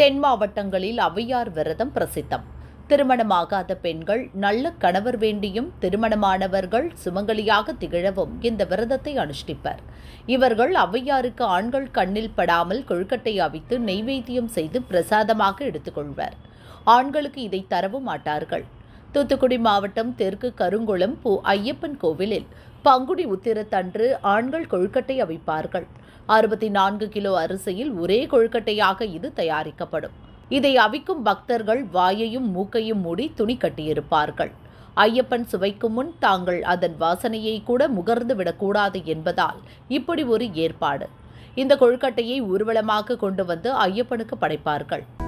தென் மாவட்டங்களில் அவையார் விரதம் பிரசித்தம் திருமணமாகாத பெண்கள் நல்ல கணவர் வேண்டியும் திருமணமானவர்கள் சுமங்கலியாக திகழவும் இந்த விரதத்தை அனுஷ்டிப்பர் இவர்கள் அவ்வையாருக்கு ஆண்கள் கண்ணில் படாமல் கொழுக்கட்டை அவித்து நெய்வேத்தியம் செய்து பிரசாதமாக எடுத்துக்கொள்வர் ஆண்களுக்கு இதை தரவும் மாட்டார்கள் தூத்துக்குடி மாவட்டம் தெற்கு கருங்குளம் பூ ஐயப்பன் கோவிலில் பங்குடி உத்திரத்தன்று ஆண்கள் கொழுக்கட்டை அவிப்பார்கள் அறுபத்தி நான்கு கிலோ அரிசியில் ஒரே கொழுக்கட்டையாக இது தயாரிக்கப்படும் இதை அவிக்கும் பக்தர்கள் வாயையும் மூக்கையும் மூடி துணி கட்டியிருப்பார்கள் ஐயப்பன் சுவைக்கும் முன் தாங்கள் அதன் வாசனையை கூட முகர்ந்து விடக்கூடாது என்பதால் இப்படி ஒரு ஏற்பாடு இந்த கொழுக்கட்டையை ஊர்வலமாக கொண்டு வந்து ஐயப்பனுக்கு படைப்பார்கள்